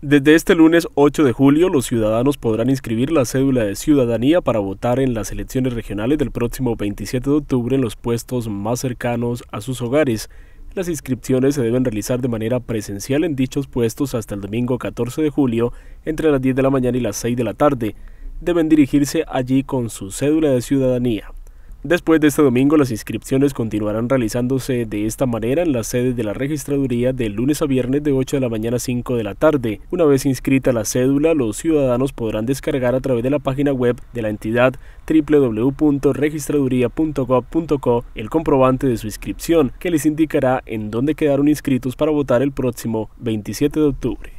Desde este lunes 8 de julio, los ciudadanos podrán inscribir la cédula de ciudadanía para votar en las elecciones regionales del próximo 27 de octubre en los puestos más cercanos a sus hogares. Las inscripciones se deben realizar de manera presencial en dichos puestos hasta el domingo 14 de julio, entre las 10 de la mañana y las 6 de la tarde. Deben dirigirse allí con su cédula de ciudadanía. Después de este domingo, las inscripciones continuarán realizándose de esta manera en las sedes de la registraduría de lunes a viernes de 8 de la mañana a 5 de la tarde. Una vez inscrita la cédula, los ciudadanos podrán descargar a través de la página web de la entidad www.registraduría.gov.co el comprobante de su inscripción, que les indicará en dónde quedaron inscritos para votar el próximo 27 de octubre.